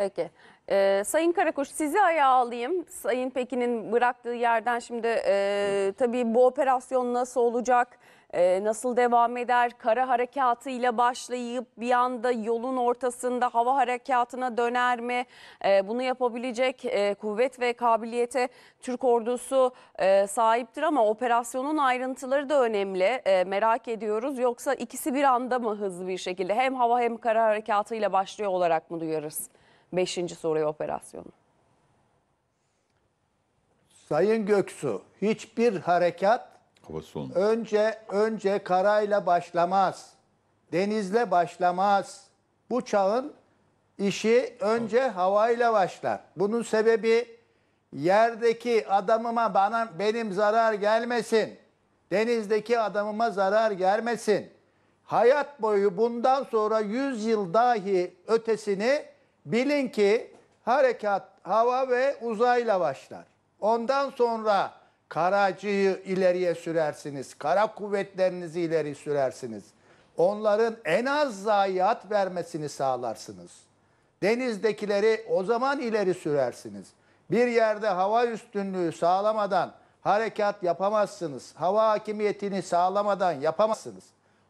Peki. Ee, Sayın Karakuş sizi ayağa alayım. Sayın Pekin'in bıraktığı yerden şimdi e, tabii bu operasyon nasıl olacak, e, nasıl devam eder? Kara harekatıyla başlayıp bir anda yolun ortasında hava harekatına döner mi? E, bunu yapabilecek e, kuvvet ve kabiliyete Türk ordusu e, sahiptir ama operasyonun ayrıntıları da önemli. E, merak ediyoruz. Yoksa ikisi bir anda mı hızlı bir şekilde hem hava hem kara harekatıyla başlıyor olarak mı duyarız? Beşinci soruya operasyonu. Sayın Göksu hiçbir harekat Havası önce önce karayla başlamaz. Denizle başlamaz. Bu çağın işi önce havayla başlar. Bunun sebebi yerdeki adamıma bana benim zarar gelmesin. Denizdeki adamıma zarar gelmesin. Hayat boyu bundan sonra 100 yıl dahi ötesini Bilin ki harekat hava ve uzayla başlar. Ondan sonra karacıyı ileriye sürersiniz. Kara kuvvetlerinizi ileri sürersiniz. Onların en az zayiat vermesini sağlarsınız. Denizdekileri o zaman ileri sürersiniz. Bir yerde hava üstünlüğü sağlamadan harekat yapamazsınız. Hava hakimiyetini sağlamadan yapamazsınız.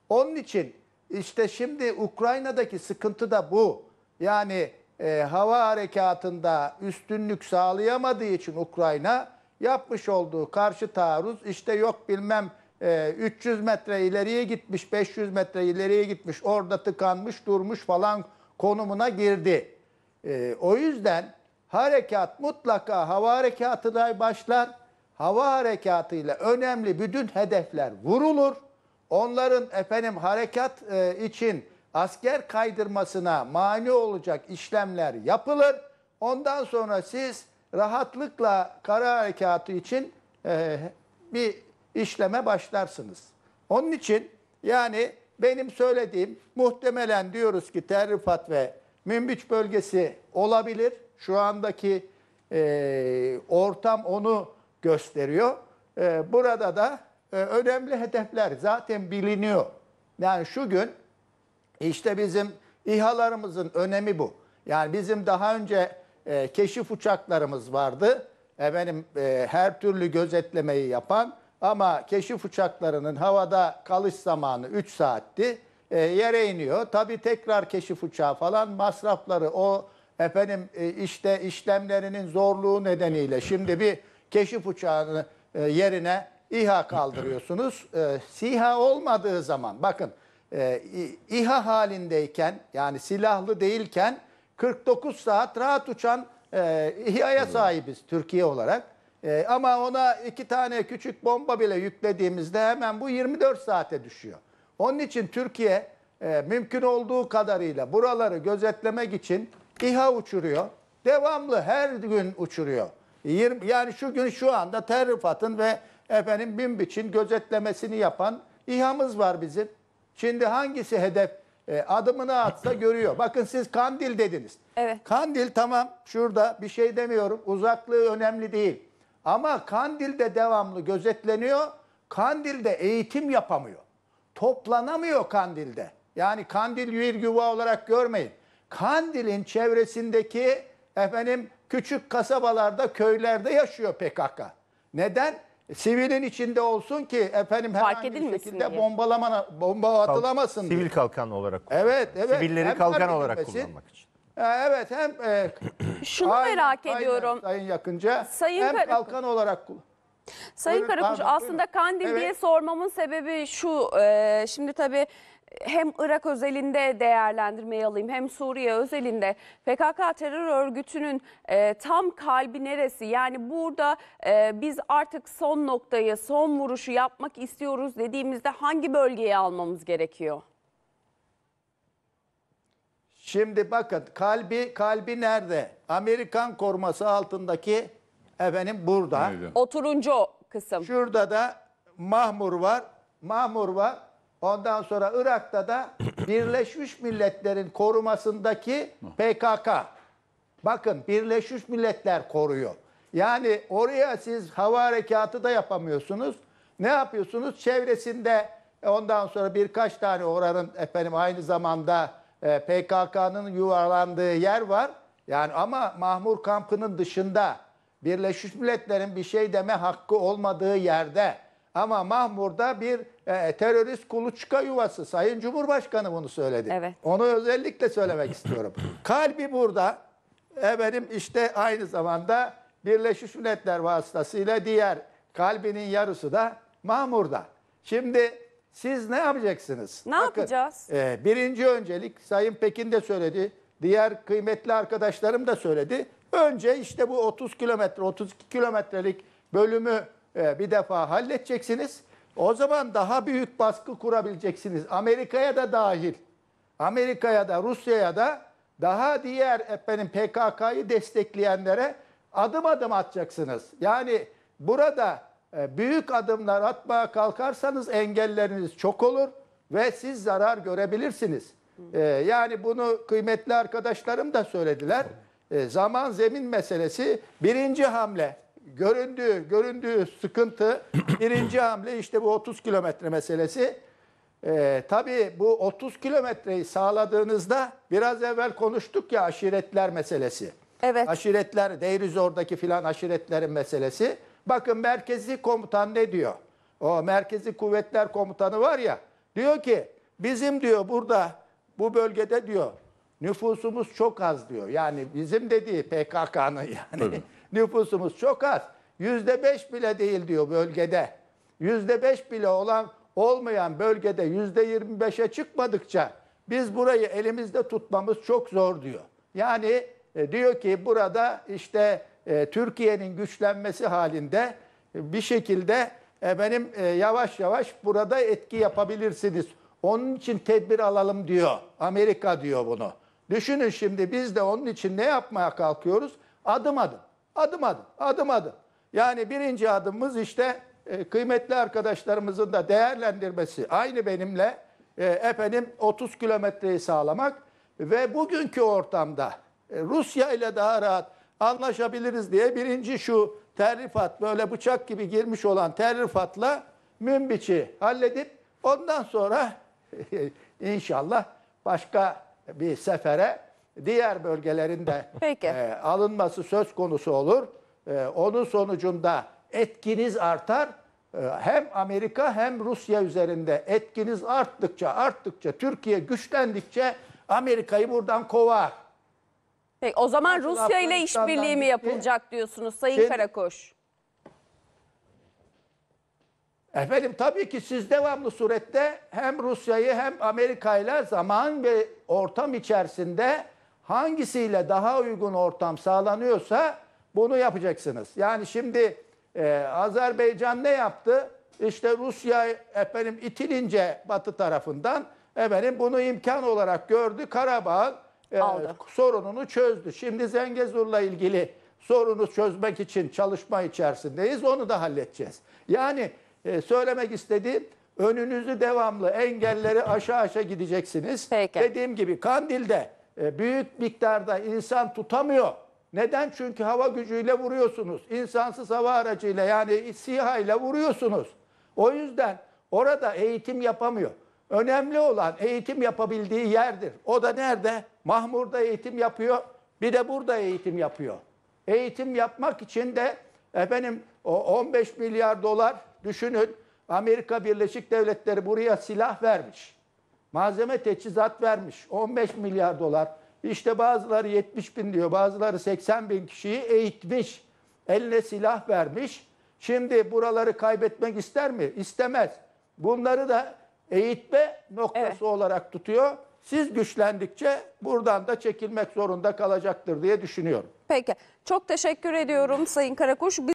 Onun için işte şimdi Ukrayna'daki sıkıntı da bu. Yani e, hava harekatında üstünlük sağlayamadığı için Ukrayna yapmış olduğu karşı taarruz işte yok bilmem e, 300 metre ileriye gitmiş 500 metre ileriye gitmiş orada tıkanmış durmuş falan konumuna girdi. E, o yüzden harekat mutlaka hava harekatına başlar. Hava harekatıyla önemli bütün hedefler vurulur. Onların efendim harekat e, için asker kaydırmasına mani olacak işlemler yapılır. Ondan sonra siz rahatlıkla kara harekatı için e, bir işleme başlarsınız. Onun için yani benim söylediğim muhtemelen diyoruz ki Terrifat ve Münbiç bölgesi olabilir. Şu andaki e, ortam onu gösteriyor. E, burada da e, önemli hedefler zaten biliniyor. Yani şu gün işte bizim İHA'larımızın önemi bu. Yani bizim daha önce e, keşif uçaklarımız vardı. Efendim e, her türlü gözetlemeyi yapan ama keşif uçaklarının havada kalış zamanı 3 saatti. E, yere iniyor. Tabii tekrar keşif uçağı falan masrafları o efendim e, işte işlemlerinin zorluğu nedeniyle şimdi bir keşif uçağını e, yerine İHA kaldırıyorsunuz. E, SİHA olmadığı zaman bakın e, İHA halindeyken yani silahlı değilken 49 saat rahat uçan e, İHA'ya sahibiz Türkiye olarak. E, ama ona iki tane küçük bomba bile yüklediğimizde hemen bu 24 saate düşüyor. Onun için Türkiye e, mümkün olduğu kadarıyla buraları gözetlemek için İHA uçuruyor. Devamlı her gün uçuruyor. 20, yani şu gün şu anda Terrifat'ın ve efendim Binbiç'in gözetlemesini yapan İHA'mız var bizim. Şimdi hangisi hedef? E, adımını atsa görüyor. Bakın siz kandil dediniz. Evet. Kandil tamam şurada bir şey demiyorum. Uzaklığı önemli değil. Ama kandil de devamlı gözetleniyor. Kandil de eğitim yapamıyor. Toplanamıyor kandilde. Yani kandil bir yuva olarak görmeyin. Kandil'in çevresindeki efendim küçük kasabalarda, köylerde yaşıyor PKK. Neden? sivilin içinde olsun ki efendim Fark herhangi bir şekilde diye. bombalama bomba atılamasın. diye. Sivil kalkan olarak kullanmak. Evet, evet. Sivilleri kalkan olarak kullanmak için. Evet hem e, Şunu aynen, merak aynen ediyorum. Sayın Yakınca Sayın hem Kara- kalkan olarak kullan. Sayın Buyurun, Karakuş pardon, aslında buyurun. Kandil Evet. diye sormamın sebebi şu. e, şimdi tabii hem Irak özelinde değerlendirmeyi alayım hem Suriye özelinde PKK terör örgütünün e, tam kalbi neresi? Yani burada e, biz artık son noktayı, son vuruşu yapmak istiyoruz dediğimizde hangi bölgeyi almamız gerekiyor? Şimdi bakın kalbi kalbi nerede? Amerikan koruması altındaki efendim burada. Neydi? Oturuncu kısım. Şurada da Mahmur var. Mahmur var. Ondan sonra Irak'ta da Birleşmiş Milletler'in korumasındaki PKK. Bakın Birleşmiş Milletler koruyor. Yani oraya siz hava harekatı da yapamıyorsunuz. Ne yapıyorsunuz? Çevresinde e, ondan sonra birkaç tane oranın efendim aynı zamanda e, PKK'nın yuvarlandığı yer var. Yani ama Mahmur kampının dışında Birleşmiş Milletler'in bir şey deme hakkı olmadığı yerde ama Mahmur'da bir e, terörist kuluçka yuvası. Sayın Cumhurbaşkanı bunu söyledi. Evet. Onu özellikle söylemek istiyorum. Kalbi burada. Efendim işte aynı zamanda Birleşmiş Milletler vasıtasıyla diğer kalbinin yarısı da Mahmur'da. Şimdi siz ne yapacaksınız? Ne Bakın, yapacağız? E, birinci öncelik Sayın Pekin de söyledi. Diğer kıymetli arkadaşlarım da söyledi. Önce işte bu 30 kilometre, 32 kilometrelik bölümü ee, bir defa halledeceksiniz. O zaman daha büyük baskı kurabileceksiniz. Amerika'ya da dahil. Amerika'ya da Rusya'ya da daha diğer efendim PKK'yı destekleyenlere adım adım atacaksınız. Yani burada e, büyük adımlar atmaya kalkarsanız engelleriniz çok olur ve siz zarar görebilirsiniz. Ee, yani bunu kıymetli arkadaşlarım da söylediler. Ee, zaman zemin meselesi birinci hamle göründüğü, göründüğü sıkıntı birinci hamle işte bu 30 kilometre meselesi. Ee, tabii bu 30 kilometreyi sağladığınızda biraz evvel konuştuk ya aşiretler meselesi. Evet. Aşiretler, Deirizor'daki filan aşiretlerin meselesi. Bakın merkezi komutan ne diyor? O merkezi kuvvetler komutanı var ya. Diyor ki bizim diyor burada bu bölgede diyor nüfusumuz çok az diyor. Yani bizim dediği PKK'nın yani. Evet. Nüfusumuz çok az. Yüzde beş bile değil diyor bölgede. Yüzde beş bile olan olmayan bölgede yüzde yirmi beşe çıkmadıkça biz burayı elimizde tutmamız çok zor diyor. Yani e, diyor ki burada işte e, Türkiye'nin güçlenmesi halinde e, bir şekilde e, benim e, yavaş yavaş burada etki yapabilirsiniz. Onun için tedbir alalım diyor. Amerika diyor bunu. Düşünün şimdi biz de onun için ne yapmaya kalkıyoruz? Adım adım. Adım adım, adım adım. Yani birinci adımımız işte e, kıymetli arkadaşlarımızın da değerlendirmesi aynı benimle e, efendim 30 kilometreyi sağlamak ve bugünkü ortamda e, Rusya ile daha rahat anlaşabiliriz diye birinci şu terrifat böyle bıçak gibi girmiş olan terrifatla Münbiç'i halledip ondan sonra inşallah başka bir sefere diğer bölgelerinde e, alınması söz konusu olur. E, onun sonucunda etkiniz artar. E, hem Amerika hem Rusya üzerinde etkiniz arttıkça arttıkça Türkiye güçlendikçe Amerika'yı buradan kovar. Peki, o zaman Rusya, Rusya ile işbirliği mi yapılacak diyorsunuz Sayın Şimdi, Karakoş? Efendim tabii ki siz devamlı surette hem Rusya'yı hem Amerika'yla zaman ve ortam içerisinde hangisiyle daha uygun ortam sağlanıyorsa bunu yapacaksınız. Yani şimdi e, Azerbaycan ne yaptı? İşte Rusya efendim itilince batı tarafından efendim bunu imkan olarak gördü. Karabağ e, sorununu çözdü. Şimdi Zengezur'la ilgili sorunu çözmek için çalışma içerisindeyiz. Onu da halledeceğiz. Yani e, söylemek istediğim önünüzü devamlı engelleri aşağı aşağı gideceksiniz. Peki. Dediğim gibi Kandil'de e, büyük miktarda insan tutamıyor. Neden? Çünkü hava gücüyle vuruyorsunuz. İnsansız hava aracıyla yani SİHA ile vuruyorsunuz. O yüzden orada eğitim yapamıyor. Önemli olan eğitim yapabildiği yerdir. O da nerede? Mahmur'da eğitim yapıyor. Bir de burada eğitim yapıyor. Eğitim yapmak için de efendim o 15 milyar dolar düşünün Amerika Birleşik Devletleri buraya silah vermiş. Malzeme teçhizat vermiş. 15 milyar dolar. İşte bazıları 70 bin diyor, bazıları 80 bin kişiyi eğitmiş, eline silah vermiş. Şimdi buraları kaybetmek ister mi? İstemez. Bunları da eğitme noktası evet. olarak tutuyor. Siz güçlendikçe buradan da çekilmek zorunda kalacaktır diye düşünüyorum. Peki. Çok teşekkür ediyorum Sayın Karakuş.